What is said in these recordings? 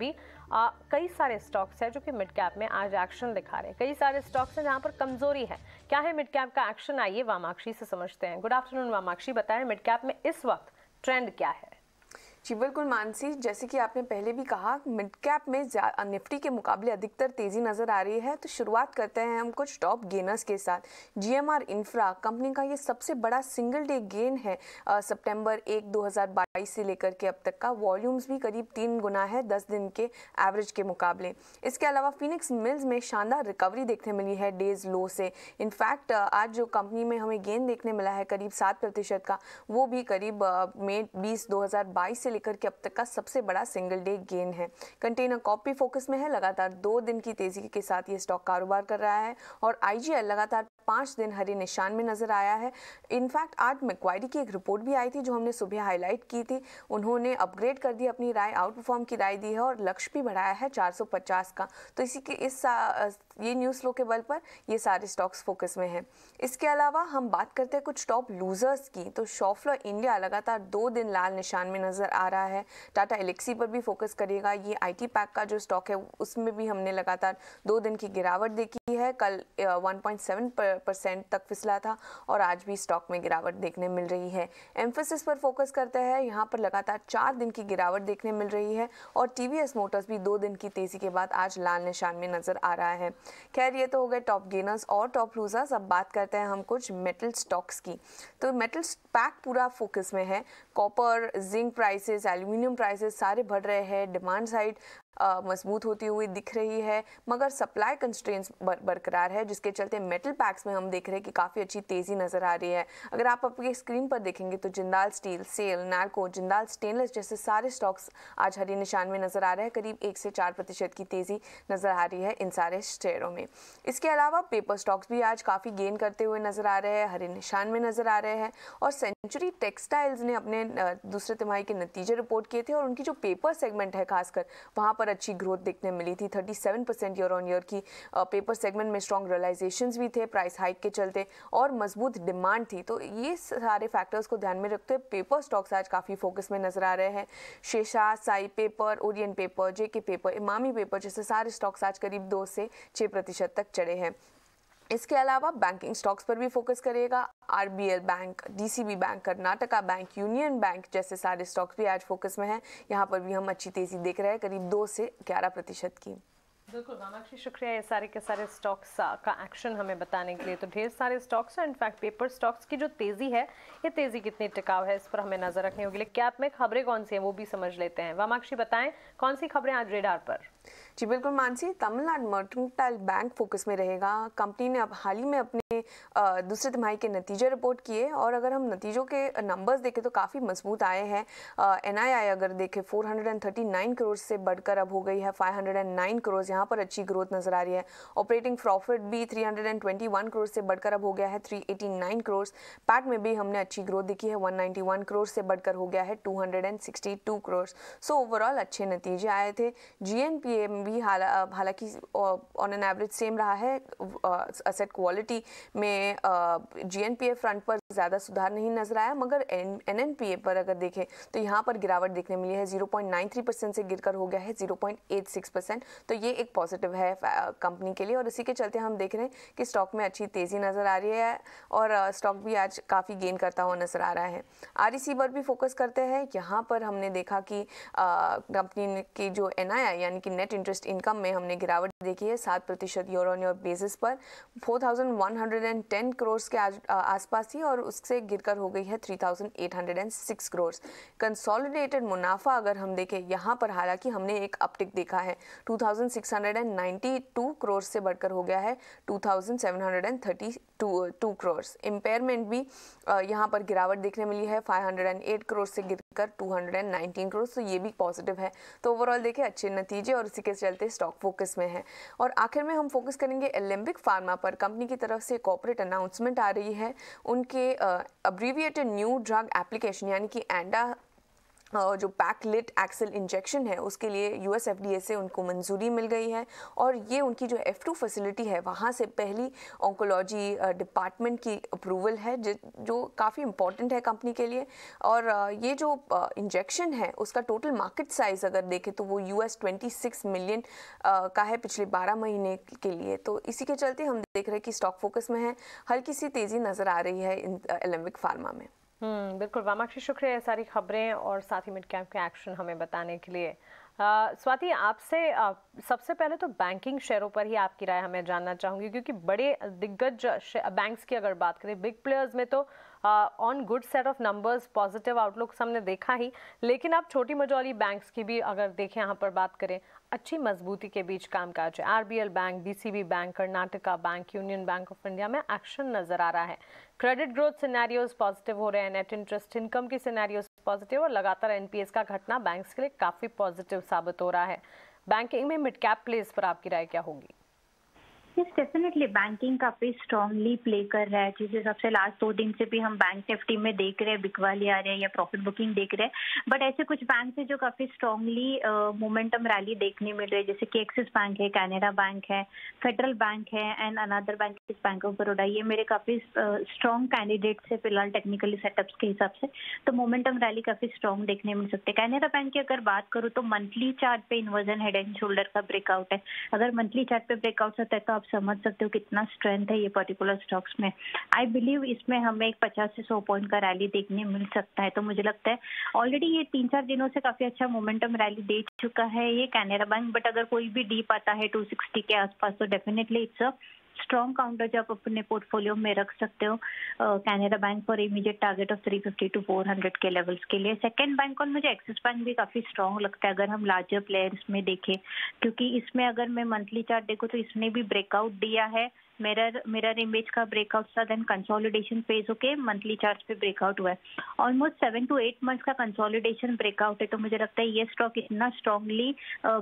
अभी आ, कई सारे स्टॉक्स हैं जो कि मिड कैप में आज एक्शन दिखा रहे हैं कई सारे स्टॉक्स हैं जहां पर कमजोरी है क्या है मिड कैप का एक्शन आइए वामाक्षी से समझते हैं गुड आफ्टरनून वामाक्षी बताएं मिड कैप में इस वक्त ट्रेंड क्या है जी बिल्कुल मानसी जैसे कि आपने पहले भी कहा मिड कैप में निफ्टी के मुकाबले अधिकतर तेज़ी नज़र आ रही है तो शुरुआत करते हैं हम कुछ टॉप गेनर्स के साथ जीएमआर इंफ्रा कंपनी का ये सबसे बड़ा सिंगल डे गेन है सितंबर एक 2022 से लेकर के अब तक का वॉल्यूम्स भी करीब तीन गुना है दस दिन के एवरेज के मुकाबले इसके अलावा फिनिक्स मिल्स में शानदार रिकवरी देखने मिली है डेज लो से इनफैक्ट आज जो कंपनी में हमें गेन देखने मिला है करीब सात प्रतिशत का वो भी करीब मे बीस दो से लेकर के अब तक का सबसे बड़ा सिंगल डे गेन है कंटेनर कॉपी फोकस में है लगातार दो दिन की तेजी के साथ ये स्टॉक कारोबार कर रहा है और आई लगातार पांच दिन हरे निशान में नजर आया है इनफैक्ट आज मेक्वायरी की एक रिपोर्ट भी आई थी जो हमने सुबह हाईलाइट की थी उन्होंने अपग्रेड कर दी अपनी राय आउट परफॉर्म की राय दी है और लक्ष्य भी बढ़ाया है 450 का तो इसी के इस ये न्यूज़ फ्लो के बल पर ये सारे स्टॉक्स फोकस में हैं इसके अलावा हम बात करते हैं कुछ टॉप लूजर्स की तो शॉफ्लो इंडिया लगातार दो दिन लाल निशान में नज़र आ रहा है टाटा एलेक्सी पर भी फोकस करिएगा ये आई पैक का जो स्टॉक है उसमें भी हमने लगातार दो दिन की गिरावट देखी है कल वन परसेंट तक फिसला था और आज भी स्टॉक में गिरावट देखने मिल रही है एम्फोसिस पर फोकस करते हैं यहाँ पर लगातार चार दिन की गिरावट देखने मिल रही है और टीवीएस मोटर्स भी दो दिन की तेज़ी के बाद आज लाल निशान में नज़र आ रहा है खैर ये तो हो गए टॉप गेनर्स और टॉप लूजर्स अब बात करते हैं हम कुछ मेटल स्टॉक्स की तो मेटल पैक पूरा फोकस में है copper zinc prices aluminium prices सारे बढ़ रहे हैं डिमांड साइड मजबूत होती हुई दिख रही है मगर सप्लाई कंस्ट्रेंट्स बरकरार है जिसके चलते मेटल पैक्स में हम देख रहे हैं कि काफ़ी अच्छी तेज़ी नज़र आ रही है अगर आप अपनी स्क्रीन पर देखेंगे तो जिंदाल स्टील सेल नार्को जिंदाल स्टेनलेस जैसे सारे स्टॉक्स आज हरी निशान में नज़र आ रहे हैं करीब एक से चार प्रतिशत की तेज़ी नज़र आ रही है इन सारे शेयरों में इसके अलावा पेपर स्टॉक्स भी आज काफ़ी गेन करते हुए नज़र आ रहे हैं हरे निशान में नज़र आ रहे हैं और सेंचुरी टेक्सटाइल्स ने अपने दूसरे तिमाही के नतीजे रिपोर्ट किए थे और उनकी जो पेपर सेगमेंट है खासकर वहाँ पर अच्छी ग्रोथ देखने मिली थी 37 परसेंट ईयर ऑन ईयर की पेपर सेगमेंट में स्ट्रॉन्ग रियलाइजेशन भी थे प्राइस हाइक के चलते और मजबूत डिमांड थी तो ये सारे फैक्टर्स को ध्यान में रखते हुए पेपर स्टॉक्स आज काफ़ी फोकस में नजर आ रहे हैं Seshasayee paper Orient paper J K paper Emami paper जैसे सारे स्टॉक्स आज करीब दो से छः प्रतिशत तक चढ़े हैं इसके अलावा बैंकिंग स्टॉक्स पर भी फोकस करिएगा RBL bank DCB bank Karnataka bank union bank जैसे सारे स्टॉक्स भी आज फोकस में हैं यहाँ पर भी हम अच्छी तेज़ी देख रहे हैं करीब दो से ग्यारह प्रतिशत की बिल्कुल कामाक्षी शुक्रिया ये सारे के सारे स्टॉक्स का एक्शन हमें बताने के लिए तो ढेर सारे स्टॉक्स और इनफैक्ट पेपर स्टॉक्स की जो तेज़ी है ये तेज़ी कितनी टिकाव है इस पर हमें नज़र रखनी होगी लेकिन कैप में खबरें कौन सी हैं वो भी समझ लेते हैं वामाक्षी बताएं कौन सी खबरें आज रेडार पर जी बिल्कुल Mansi Tamil Nadu mercantile bank focus में रहेगा कंपनी ने अब हाल ही में अपने दूसरे तिमाही के नतीजे रिपोर्ट किए और अगर हम नतीजों के नंबर्स देखें तो काफ़ी मजबूत आए हैं एन अगर देखें 439 करोड़ से बढ़कर अब हो गई है 509 करोड़ यहाँ यहाँ पर अच्छी ग्रोथ नजर आ रही है ऑपरेटिंग प्रॉफिट भी 321 करोड़ से बढ़कर अब हो गया है 389 करोड़ पैट में भी हमने अच्छी ग्रोथ देखी है 191 करोड़ से बढ़कर हो गया है 262 करोड़ सो ओवरऑल अच्छे नतीजे आए थे जीएनपीए में भी हालांकि ऑन एन एवरेज सेम रहा है असेट क्वालिटी में जी जीएनपीए फ्रंट पर ज़्यादा सुधार नहीं नजर आया मगर एन एन पी ए पर अगर देखें तो यहाँ पर गिरावट देखने मिली है 0.93 परसेंट से गिरकर हो गया है 0.86 परसेंट तो ये एक पॉजिटिव है कंपनी के लिए और इसी के चलते हम देख रहे हैं कि स्टॉक में अच्छी तेज़ी नज़र आ रही है और स्टॉक भी आज काफ़ी गेन करता हुआ नज़र आ रहा है आर e पर भी फोकस करते हैं यहाँ पर हमने देखा कि कंपनी की जो एन यानी कि नेट इंटरेस्ट इनकम में हमने गिरावट देखिए सात प्रतिशत ईयर ऑन ईयर बेसिस पर 4,110 करोड़ के आसपास ही और उससे गिरकर हो गई है 3,806 करोड़ कंसोलिडेटेड मुनाफा अगर हम देखें यहाँ पर हालांकि हमने एक अपटिक देखा है 2,692 करोड़ से बढ़कर हो गया है 2,732 करोड़ इम्पेयरमेंट भी यहाँ पर गिरावट देखने मिली है 508 करोड़ से गिरकर 219 करोड़ तो ये भी पॉजिटिव है तो ओवरऑल देखिए अच्छे नतीजे और इसी के चलते स्टॉक फोकस में है और आखिर में हम फोकस करेंगे एलिम्बिक फार्मा पर कंपनी की तरफ से कॉपरेट अनाउंसमेंट आ रही है उनके अब्रीविएटेड न्यू ड्रग एप्लीकेशन यानी कि एंडा जो पैकलिट एक्सल इंजेक्शन है उसके लिए U S F D A से उनको मंजूरी मिल गई है और ये उनकी जो एफ टू फैसिलिटी है वहाँ से पहली ऑंकोलॉजी डिपार्टमेंट की अप्रूवल है जो काफ़ी इंपॉर्टेंट है कंपनी के लिए और ये जो इंजेक्शन है उसका टोटल मार्केट साइज़ अगर देखें तो वो ट्वेंटी सिक्स मिलियन का है पिछले बारह महीने के लिए तो इसी के चलते हम देख रहे हैं कि स्टॉक फोकस में है हल्की सी तेज़ी नज़र आ रही है इन एलम्बिक फार्मा में हम्म, बिल्कुल वामाक्षी शुक्रिया सारी खबरें और साथ ही मिड कैंप के एक्शन हमें बताने के लिए स्वाति आपसे सबसे पहले तो बैंकिंग शेयरों पर ही आपकी राय हमें जानना चाहूँगी क्योंकि बड़े दिग्गज बैंक्स की अगर बात करें बिग प्लेयर्स में तो on good set of numbers positive outlook हमने देखा ही लेकिन आप छोटी मजौली बैंक्स की भी अगर देखें यहाँ पर बात करें अच्छी मजबूती के बीच कामकाज है RBL bank DCB bank Karnataka bank union bank of India में एक्शन नजर आ रहा है क्रेडिट ग्रोथ सिनेरियोज पॉजिटिव हो रहे हैं नेट इंटरेस्ट इनकम की सिनेरियोज पॉजिटिव और लगातार एनपीएस का घटना बैंक के लिए काफी पॉजिटिव साबित हो रहा है बैंकिंग में मिड कैप प्लेस पर आपकी राय क्या होगी यस डेफिनेटली बैंकिंग काफी स्ट्रांगली प्ले कर रहा है जिस हिसाब से लास्ट दो दिन से भी हम बैंक निफ्टी में देख रहे हैं बिकवाली आ रहे हैं या प्रॉफिट बुकिंग देख रहे हैं बट ऐसे कुछ बैंक है जो काफी स्ट्रांगली मोमेंटम रैली देखने मिल रही है जैसे कि एक्सिस बैंक है कैनेडा बैंक है फेडरल बैंक है and another bank is bank of Baroda ये मेरे काफी स्ट्रांग कैंडिडेट्स है फिलहाल टेक्निकली सेटअप्स के हिसाब से तो मोमेंटम रैली काफी स्ट्रांग देखने मिल सकते हैं कैनेडा बैंक की अगर बात करूँ तो मंथली चार्ट पे इन्वर्जन हेड एंड शोल्डर का ब्रेकआउट है अगर मंथली चार्ट पे ब्रेकआउट होता है तो आप समझ सकते हो कितना स्ट्रेंथ है ये पर्टिकुलर स्टॉक्स में आई बिलीव इसमें हमें एक पचास से सौ पॉइंट का रैली देखने मिल सकता है तो मुझे लगता है ऑलरेडी ये तीन चार दिनों से काफी अच्छा मोमेंटम रैली दे चुका है ये कैनेरा बैंक बट अगर कोई भी डीप आता है टू सिक्सटी के आसपास तो definitely it's a strong counter आप अपने पोर्टफोलियो में रख सकते हो Canara bank for immediate target of three fifty to four hundred के लेवल्स के लिए सेकंड बैंक और मुझे एक्सिस बैंक भी काफ़ी स्ट्रॉन्ग लगता है अगर हम लार्जर प्लेयर्स में देखें क्योंकि इसमें अगर मैं मंथली चार्ट देखूँ तो इसने भी ब्रेकआउट दिया है मिरर मिरर इमेज का ब्रेकआउट था देन कंसोलिडेशन फेज होके मंथली चार्ट पे ब्रेकआउट हुआ है almost seven to eight months का कंसोलिडेशन ब्रेकआउट है तो मुझे लगता है ये स्टॉक इतना स्ट्रांगली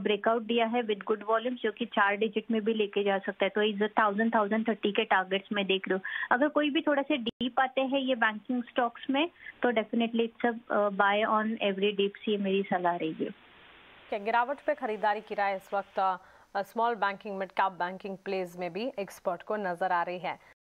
ब्रेकआउट दिया है विद गुड वॉल्यूम जो कि चार डिजिट में भी लेके जा सकता है तो इज थाउजेंड थाउजेंड थर्टी के टारगेट्स में देख रहे हो अगर कोई भी थोड़ा सा डीप आते हैं ये बैंकिंग स्टॉक्स में तो definitely it's buy on every dips ये मेरी सलाह रहेगी गिरावट पे खरीदारी की इस वक्त small banking mid cap banking plays में भी एक्सपर्ट को नजर आ रही है